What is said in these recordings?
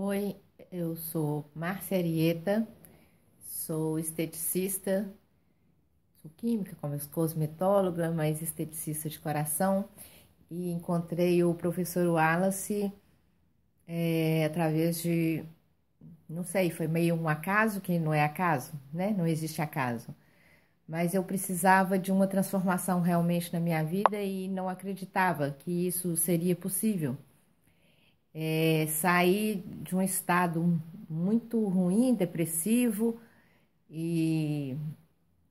Oi, eu sou Márcia Arieta, sou esteticista, sou química, cosmetóloga, mas esteticista de coração e encontrei o professor Wallace é, através de, não sei, foi meio um acaso que não é acaso, né? Não existe acaso. Mas eu precisava de uma transformação realmente na minha vida e não acreditava que isso seria possível é, saí de um estado muito ruim, depressivo e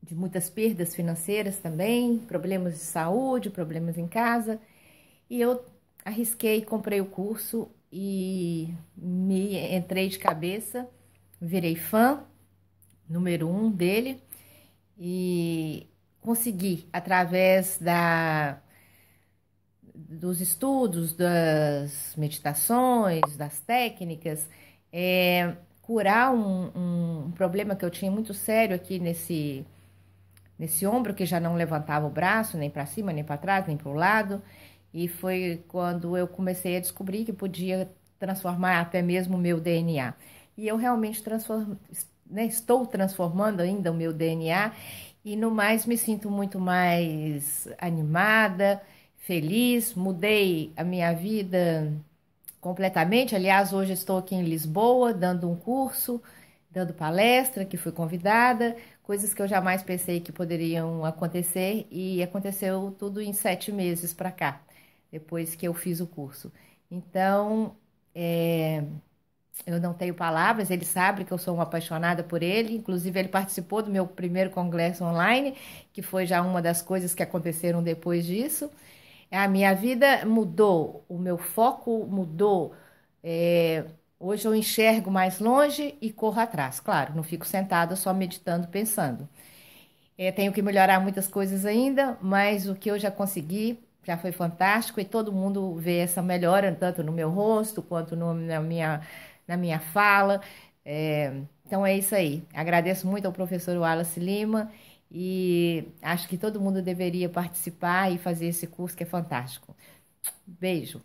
de muitas perdas financeiras também, problemas de saúde, problemas em casa. E eu arrisquei, comprei o curso e me entrei de cabeça, virei fã número um dele e consegui através da dos estudos, das meditações, das técnicas, é, curar um, um, problema que eu tinha muito sério aqui nesse, nesse ombro, que já não levantava o braço, nem para cima, nem para trás, nem para o lado. E foi quando eu comecei a descobrir que podia transformar até mesmo o meu DNA. E eu realmente transform, né, estou transformando ainda o meu DNA e no mais me sinto muito mais animada, feliz, mudei a minha vida completamente. Aliás, hoje estou aqui em Lisboa dando um curso, dando palestra, que fui convidada, coisas que eu jamais pensei que poderiam acontecer e aconteceu tudo em sete meses para cá, depois que eu fiz o curso. Então, é, eu não tenho palavras, ele sabe que eu sou uma apaixonada por ele, inclusive ele participou do meu primeiro congresso online, que foi já uma das coisas que aconteceram depois disso. É, a minha vida mudou, o meu foco mudou. É, hoje eu enxergo mais longe e corro atrás. Claro, não fico sentada só meditando, pensando. É, tenho que melhorar muitas coisas ainda, mas o que eu já consegui já foi fantástico e todo mundo vê essa melhora, tanto no meu rosto quanto no, na, minha, na minha fala. É, então é isso aí. Agradeço muito ao professor Wallace Lima e acho que todo mundo deveria participar e fazer esse curso que é fantástico. Beijo.